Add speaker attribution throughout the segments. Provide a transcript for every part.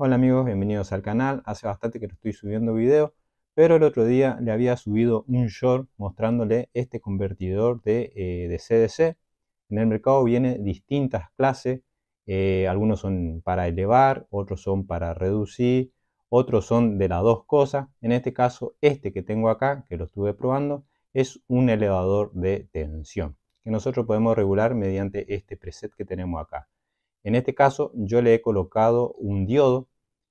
Speaker 1: Hola amigos, bienvenidos al canal. Hace bastante que no estoy subiendo video, pero el otro día le había subido un short mostrándole este convertidor de, CDC. Eh, en el mercado vienen distintas clases, eh, algunos son para elevar, otros son para reducir, otros son de las dos cosas. En este caso, este que tengo acá, que lo estuve probando, es un elevador de tensión, que nosotros podemos regular mediante este preset que tenemos acá. En este caso yo le he colocado un diodo,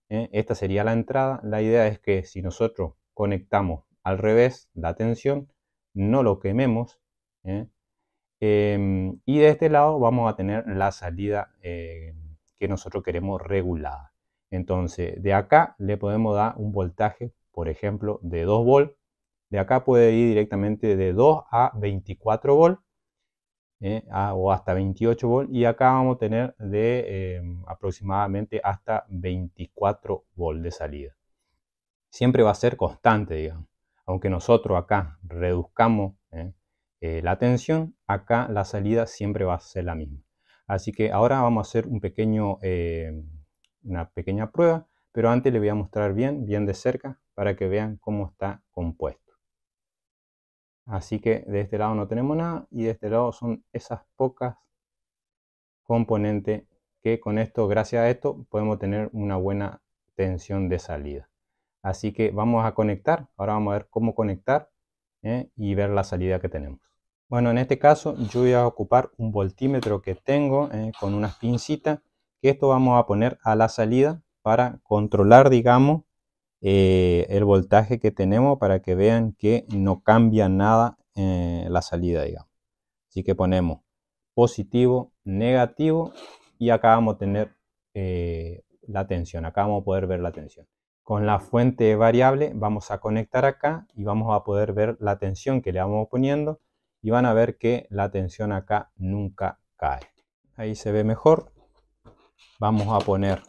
Speaker 1: ¿eh? esta sería la entrada. La idea es que si nosotros conectamos al revés la tensión, no lo quememos. ¿eh? Em, y de este lado vamos a tener la salida eh, que nosotros queremos regulada. Entonces de acá le podemos dar un voltaje, por ejemplo, de 2 volts. De acá puede ir directamente de 2 a 24 volts ¿eh? o hasta 28 volts y acá vamos a tener de eh, aproximadamente hasta 24 volts de salida. Siempre va a ser constante, digamos. Aunque nosotros acá reduzcamos ¿eh? la tensión, acá la salida siempre va a ser la misma. Así que ahora vamos a hacer un pequeño, una pequeña prueba, pero antes le voy a mostrar bien, bien de cerca para que vean cómo está compuesto. Así que de este lado no tenemos nada y de este lado son esas pocas componentes que con esto, gracias a esto, podemos tener una buena tensión de salida. Así que vamos a conectar, ahora vamos a ver cómo conectar ¿eh? y ver la salida que tenemos. Bueno, en este caso yo voy a ocupar un voltímetro que tengo ¿eh? con unas pincitas que esto vamos a poner a la salida para controlar, digamos, eh, el voltaje que tenemos para que vean que no cambia nada la salida, digamos. Así que ponemos positivo, negativo y acá vamos a tener eh, la tensión, acá vamos a poder ver la tensión. Con la fuente variable vamos a conectar acá y vamos a poder ver la tensión que le vamos poniendo y van a ver que la tensión acá nunca cae. Ahí se ve mejor. Vamos a poner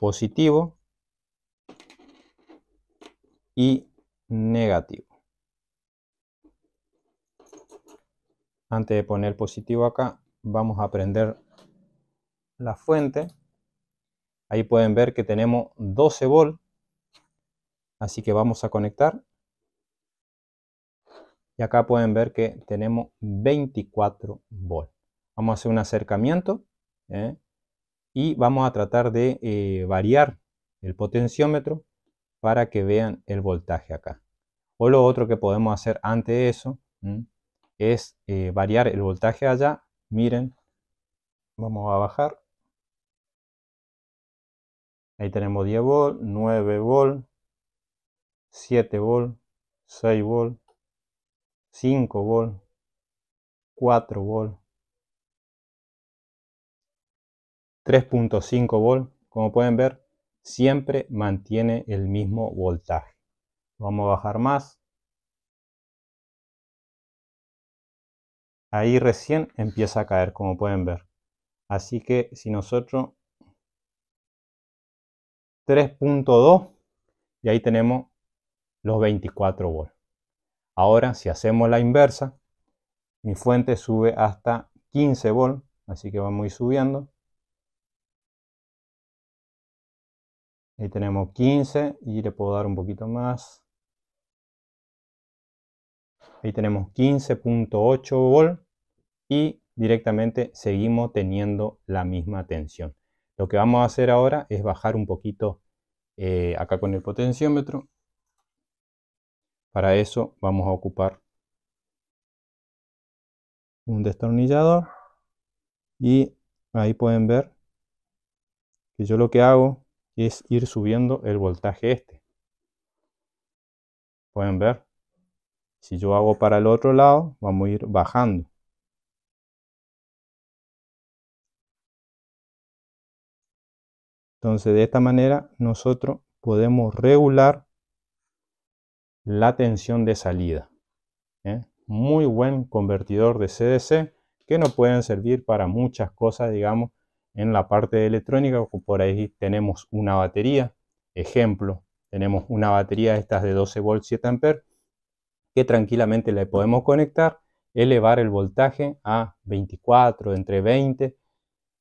Speaker 1: positivo y negativo. Antes de poner positivo acá, vamos a prender la fuente. Ahí pueden ver que tenemos 12 volt. Así que vamos a conectar. Y acá pueden ver que tenemos 24 volt. Vamos a hacer un acercamiento. ¿eh? Y vamos a tratar de eh, variar el potenciómetro para que vean el voltaje acá. O lo otro que podemos hacer ante eso es eh, variar el voltaje allá. Miren, vamos a bajar. Ahí tenemos 10 volt, 9 volt, 7 volt, 6 volt, 5 volt, 4 volt, 3.5 volt, como pueden ver, siempre mantiene el mismo voltaje. Vamos a bajar más. Ahí recién empieza a caer, como pueden ver. Así que si nosotros 3.2 y ahí tenemos los 24 volts. Ahora si hacemos la inversa, mi fuente sube hasta 15 volts, así que a muy subiendo. Ahí tenemos 15 y le puedo dar un poquito más. Ahí tenemos 15.8 volt y directamente seguimos teniendo la misma tensión. Lo que vamos a hacer ahora es bajar un poquito eh, acá con el potenciómetro. Para eso vamos a ocupar un destornillador y ahí pueden ver que yo lo que hago es ir subiendo el voltaje este. Pueden ver. Si yo hago para el otro lado, vamos a ir bajando. Entonces, de esta manera nosotros podemos regular la tensión de salida. ¿eh? Muy buen convertidor de CDC que nos pueden servir para muchas cosas, digamos, en la parte de electrónica, por ahí tenemos una batería, ejemplo, tenemos una batería de estas de 12 volts 7 amperes, que tranquilamente le podemos conectar, elevar el voltaje a 24, entre 20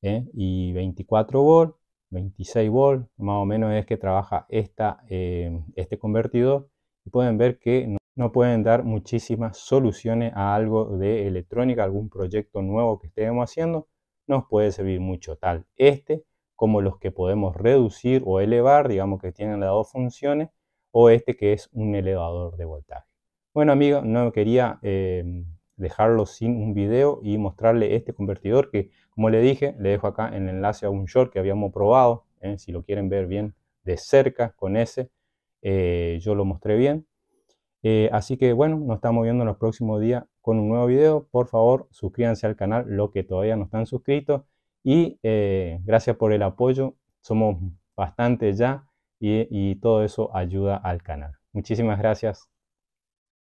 Speaker 1: ¿eh? y 24 volt 26 volts, más o menos es que trabaja esta, eh, este convertidor. Y pueden ver que no, pueden dar muchísimas soluciones a algo de electrónica, algún proyecto nuevo que estemos haciendo nos puede servir mucho, tal este como los que podemos reducir o elevar, digamos que tienen las dos funciones, o este que es un elevador de voltaje. Bueno amigos, no quería em, dejarlo sin un video y mostrarle este convertidor que, como le dije, le dejo acá el enlace a un short que habíamos probado, eh, si lo quieren ver bien de cerca con ese, eh, yo lo mostré bien, eh, así que bueno, nos estamos viendo en los próximos días con un nuevo video. Por favor, suscríbanse al canal, los que todavía no están suscritos. Y eh, gracias por el apoyo. Somos bastante ya y todo eso ayuda al canal. Muchísimas gracias.